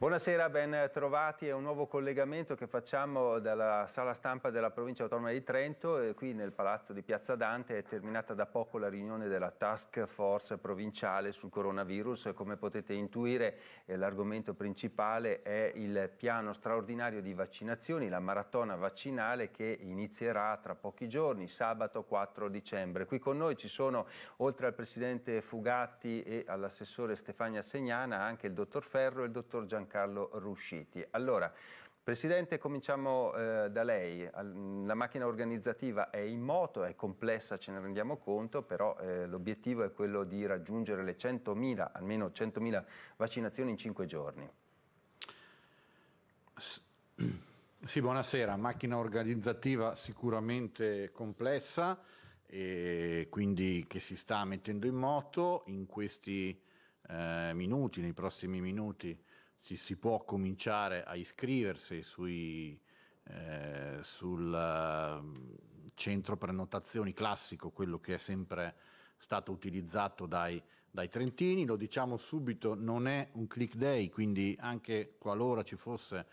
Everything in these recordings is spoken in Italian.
Buonasera, ben trovati. È un nuovo collegamento che facciamo dalla sala stampa della provincia autonoma di Trento. Eh, qui nel palazzo di Piazza Dante è terminata da poco la riunione della task force provinciale sul coronavirus. Come potete intuire eh, l'argomento principale è il piano straordinario di vaccinazioni, la maratona vaccinale che inizierà tra pochi giorni, sabato 4 dicembre. Qui con noi ci sono, oltre al presidente Fugatti e all'assessore Stefania Segnana, anche il dottor Ferro e il dottor Giancarlo. Giancarlo Rusciti. Allora, Presidente, cominciamo eh, da lei. La macchina organizzativa è in moto, è complessa, ce ne rendiamo conto, però eh, l'obiettivo è quello di raggiungere le 100.000, almeno 100.000 vaccinazioni in 5 giorni. Sì, buonasera. Macchina organizzativa sicuramente complessa, e quindi che si sta mettendo in moto in questi eh, minuti, nei prossimi minuti si, si può cominciare a iscriversi sui, eh, sul ehm, centro prenotazioni classico, quello che è sempre stato utilizzato dai, dai trentini. Lo diciamo subito, non è un click day, quindi anche qualora ci fosse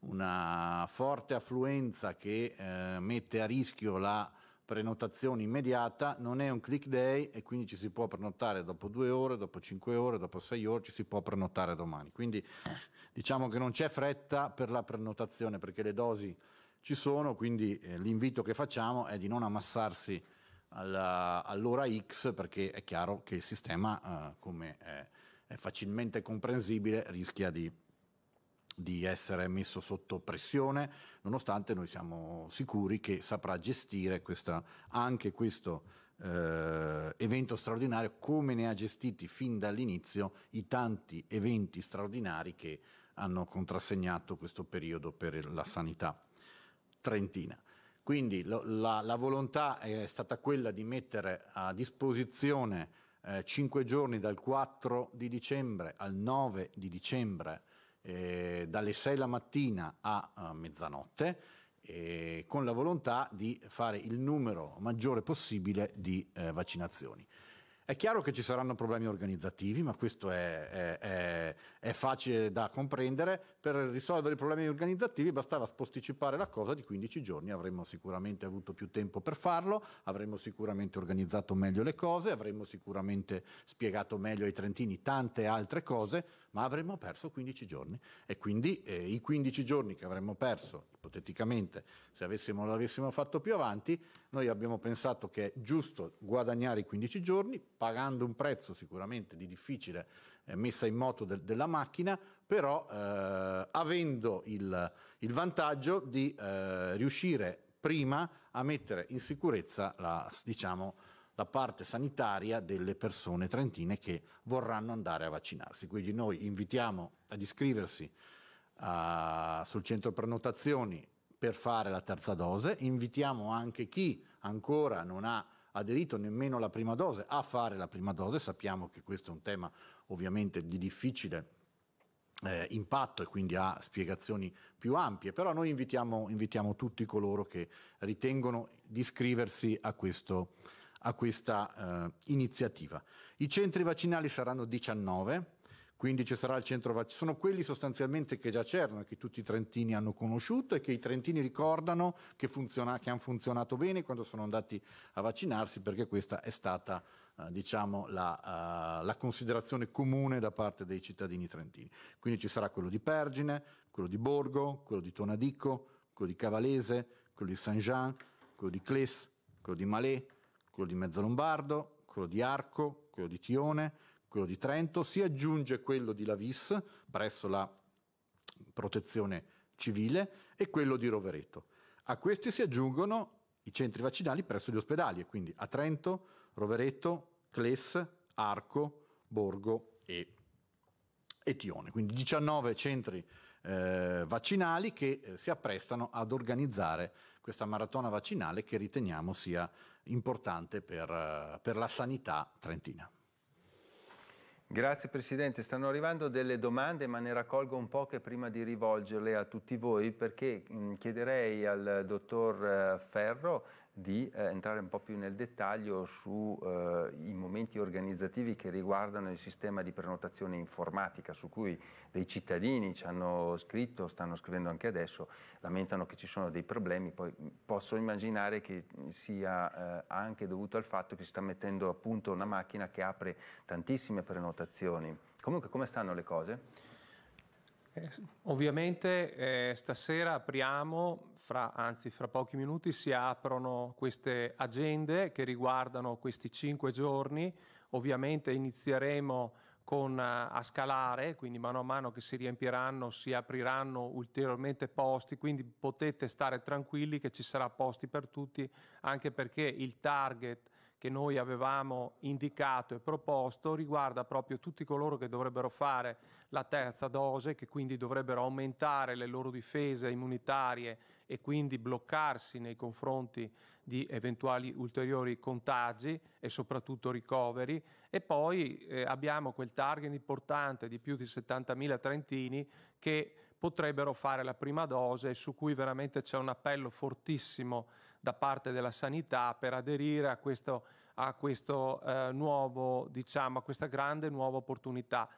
una forte affluenza che eh, mette a rischio la prenotazione immediata, non è un click day e quindi ci si può prenotare dopo due ore, dopo cinque ore, dopo sei ore, ci si può prenotare domani. Quindi diciamo che non c'è fretta per la prenotazione perché le dosi ci sono, quindi eh, l'invito che facciamo è di non ammassarsi alla, all'ora X perché è chiaro che il sistema, eh, come è, è facilmente comprensibile, rischia di di essere messo sotto pressione, nonostante noi siamo sicuri che saprà gestire questa, anche questo eh, evento straordinario come ne ha gestiti fin dall'inizio i tanti eventi straordinari che hanno contrassegnato questo periodo per la sanità trentina. Quindi la, la, la volontà è stata quella di mettere a disposizione eh, 5 giorni dal 4 di dicembre al 9 di dicembre eh, dalle 6 la mattina a, eh, mezzanotte eh, con la volontà di fare il numero maggiore possibile di eh, vaccinazioni. È chiaro che ci saranno problemi organizzativi, ma questo è, è, è, è, facile da comprendere. Per risolvere i problemi organizzativi bastava sposticipare la cosa di 15 giorni, avremmo sicuramente avuto più tempo per farlo, avremmo sicuramente organizzato meglio le cose, avremmo sicuramente spiegato meglio ai trentini tante altre cose ma avremmo perso 15 giorni e quindi eh, i 15 giorni che avremmo perso, ipoteticamente, se avessimo, l'avessimo fatto più avanti, noi abbiamo pensato che è giusto guadagnare i 15 giorni, pagando un prezzo sicuramente di difficile eh, messa in moto del, della macchina, però eh, avendo il, il, vantaggio di eh, riuscire prima a mettere in sicurezza la, diciamo, la parte sanitaria delle persone trentine che vorranno andare a vaccinarsi. Quindi noi invitiamo ad iscriversi uh, sul centro prenotazioni per fare la terza dose, invitiamo anche chi ancora non ha aderito nemmeno alla prima dose a fare la prima dose, sappiamo che questo è un tema ovviamente di difficile eh, impatto e quindi ha spiegazioni più ampie, però noi invitiamo, invitiamo tutti coloro che ritengono di iscriversi a questo a questa eh, iniziativa. I centri vaccinali saranno 19, quindi ci sarà il centro vaccinale, sono quelli sostanzialmente che già c'erano, e che tutti i trentini hanno conosciuto e che i trentini ricordano che, funziona, che hanno funzionato bene quando sono andati a vaccinarsi, perché questa è stata eh, diciamo, la, eh, la, considerazione comune da parte dei cittadini trentini. Quindi ci sarà quello di Pergine, quello di Borgo, quello di Tonadico, quello di Cavalese, quello di Saint-Jean, quello di Cles, quello di Malé, quello di Mezzalombardo, quello di Arco, quello di Tione, quello di Trento, si aggiunge quello di Lavis presso la protezione civile e quello di Rovereto. A questi si aggiungono i centri vaccinali presso gli ospedali e quindi a Trento, Rovereto, Cles, Arco, Borgo e, e Tione. Quindi 19 centri vaccinali eh, vaccinali che eh, si apprestano ad organizzare questa maratona vaccinale che riteniamo sia importante per, eh, per la sanità trentina. Grazie Presidente, stanno arrivando delle domande ma ne raccolgo un po' che prima di rivolgerle a tutti voi perché mm, chiederei al Dottor eh, Ferro di eh, entrare un po' più nel dettaglio sui eh, momenti organizzativi che riguardano il sistema di prenotazione informatica su cui dei cittadini ci hanno scritto, stanno scrivendo anche adesso, lamentano che ci sono dei problemi, poi mm, posso immaginare che sia eh, anche dovuto al fatto che si sta mettendo a punto una macchina che apre tantissime prenotazioni. Comunque come stanno le cose? Eh, ovviamente eh, stasera apriamo fra, anzi fra pochi minuti si aprono queste agende che riguardano questi cinque giorni. Ovviamente inizieremo con, eh, a scalare, quindi mano a mano che si riempiranno si apriranno ulteriormente posti, quindi potete stare tranquilli che ci sarà posti per tutti, anche perché il target che noi avevamo indicato e proposto riguarda proprio tutti coloro che dovrebbero fare la terza dose, che quindi dovrebbero aumentare le loro difese immunitarie e quindi bloccarsi nei confronti di eventuali ulteriori contagi e soprattutto ricoveri e poi eh, abbiamo quel target importante di più di 70.000 trentini che potrebbero fare la prima dose e su cui veramente c'è un appello fortissimo da parte della sanità per aderire a, questo, a, questo, eh, nuovo, diciamo, a questa grande nuova opportunità.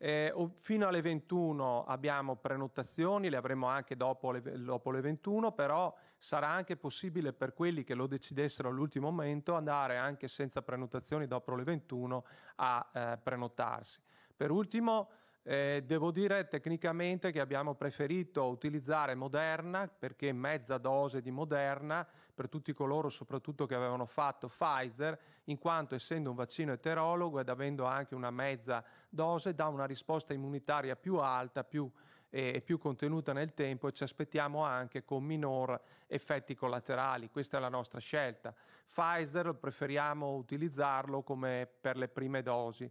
Eh, fino alle 21 abbiamo prenotazioni, le avremo anche dopo le, dopo le, 21, però sarà anche possibile per quelli che lo decidessero all'ultimo momento andare anche senza prenotazioni dopo le 21 a eh, prenotarsi. Per ultimo eh, devo dire tecnicamente che abbiamo preferito utilizzare Moderna perché mezza dose di Moderna per tutti coloro soprattutto che avevano fatto Pfizer, in quanto essendo un vaccino eterologo ed avendo anche una mezza dose dà una risposta immunitaria più alta, più e più contenuta nel tempo e ci aspettiamo anche con minor effetti collaterali. Questa è la nostra scelta. Pfizer preferiamo utilizzarlo come per le prime dosi.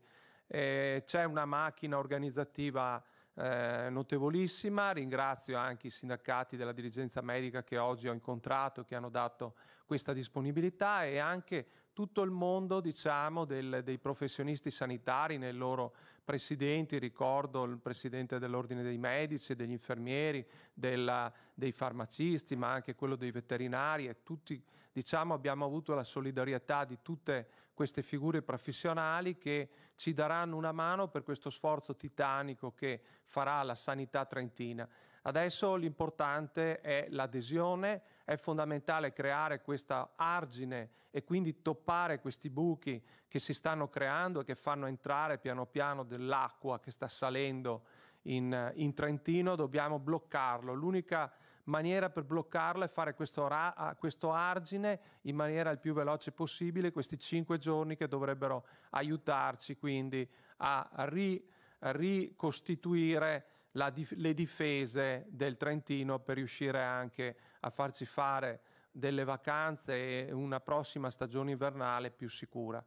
Eh, c'è una macchina organizzativa eh, notevolissima, ringrazio anche i sindacati della dirigenza medica che oggi ho incontrato, che hanno dato questa disponibilità e anche tutto il mondo diciamo, del, dei professionisti sanitari nei loro presidenti, ricordo il presidente dell'Ordine dei Medici, degli infermieri, della, dei farmacisti, ma anche quello dei veterinari e tutti diciamo, abbiamo avuto la solidarietà di tutte queste figure professionali che ci daranno una mano per questo sforzo titanico che farà la sanità trentina. Adesso l'importante è l'adesione, è fondamentale creare questa argine e quindi toppare questi buchi che si stanno creando e che fanno entrare piano piano dell'acqua che sta salendo in, in Trentino, dobbiamo bloccarlo. L'unica maniera per bloccarlo è fare questo, ra- questo argine in maniera il più veloce possibile, questi cinque giorni che dovrebbero aiutarci quindi a, ri- a ricostituire dif- le difese del Trentino per riuscire anche a farci fare delle vacanze e una prossima stagione invernale più sicura.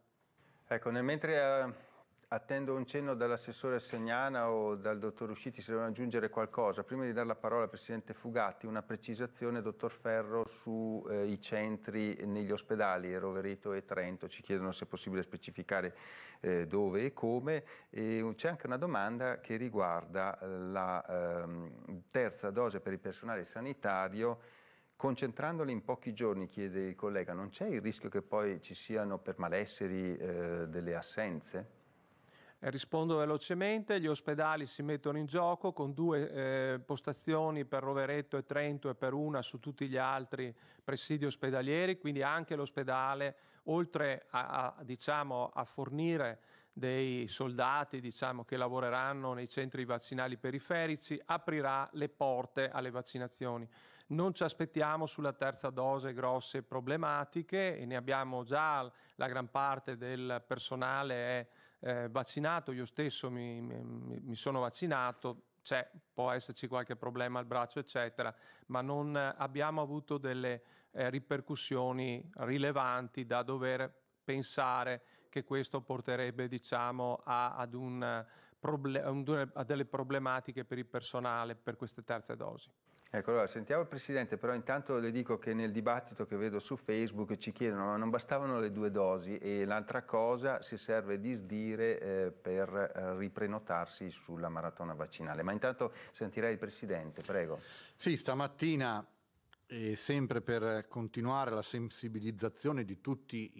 Ecco, mentre eh, attendo un cenno dall'assessore Segnana o dal dottor Usciti se devono aggiungere qualcosa. Prima di dare la parola al Presidente Fugatti, una precisazione, dottor Ferro, sui eh, centri negli ospedali, Rovereto e Trento. Ci chiedono se è possibile specificare eh, dove e come. c'è anche una domanda che riguarda eh, la ehm, terza dose per il personale sanitario Concentrandoli in pochi giorni, chiede il collega, non c'è il rischio che poi ci siano per malesseri eh, delle assenze? Eh, rispondo velocemente, gli ospedali si mettono in gioco con due eh, postazioni per Roveretto e Trento e per una su tutti gli altri presidi ospedalieri, quindi anche l'ospedale, oltre a, a, diciamo, a fornire dei soldati diciamo, che lavoreranno nei centri vaccinali periferici, aprirà le porte alle vaccinazioni. Non ci aspettiamo sulla terza dose grosse problematiche e ne abbiamo già la gran parte del personale è eh, vaccinato, io stesso mi, mi, mi sono vaccinato, c'è, può esserci qualche problema al braccio, eccetera, ma non abbiamo avuto delle eh, ripercussioni rilevanti da dover pensare che questo porterebbe diciamo, a, ad un, eh, a delle problematiche per il personale per queste terze dosi. Ecco, allora sentiamo il Presidente, però intanto le dico che nel dibattito che vedo su Facebook ci chiedono ma non bastavano le due dosi e l'altra cosa si serve di sdire eh, per eh, riprenotarsi sulla maratona vaccinale. Ma intanto sentirei il Presidente, prego. Sì, stamattina e sempre per continuare la sensibilizzazione di tutti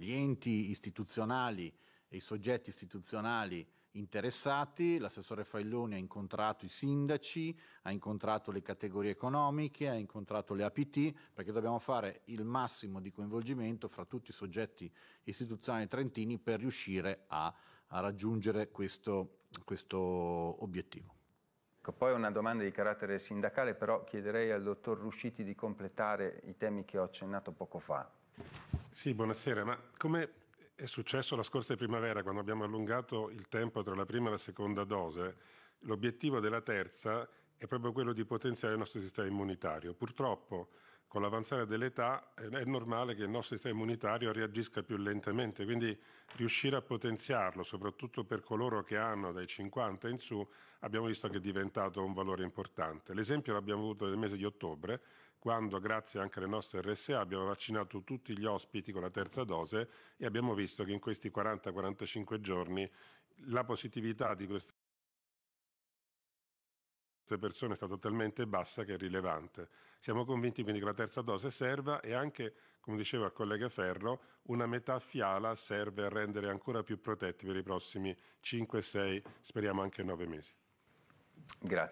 gli enti istituzionali e i soggetti istituzionali interessati, l'assessore Failloni ha incontrato i sindaci, ha incontrato le categorie economiche, ha incontrato le APT, perché dobbiamo fare il massimo di coinvolgimento fra tutti i soggetti istituzionali trentini per riuscire a, a raggiungere questo, questo obiettivo. Ecco, poi una domanda di carattere sindacale, però chiederei al dottor Rusciti di completare i temi che ho accennato poco fa. Sì, buonasera, ma come è successo la scorsa primavera quando abbiamo allungato il tempo tra la prima e la seconda dose. L'obiettivo della terza è proprio quello di potenziare il nostro sistema immunitario. Purtroppo con l'avanzare dell'età eh, è normale che il nostro sistema immunitario reagisca più lentamente, quindi riuscire a potenziarlo, soprattutto per coloro che hanno dai 50 in su, abbiamo visto che è diventato un valore importante. L'esempio l'abbiamo avuto nel mese di ottobre, quando grazie anche alle nostre RSA abbiamo vaccinato tutti gli ospiti con la terza dose e abbiamo visto che in questi 40-45 giorni la positività di queste persone è stata talmente bassa che è rilevante. Siamo convinti quindi che la terza dose serva e anche, come diceva il collega Ferro, una metà fiala serve a rendere ancora più protetti per i prossimi 5, 6, speriamo anche 9 mesi. Grazie.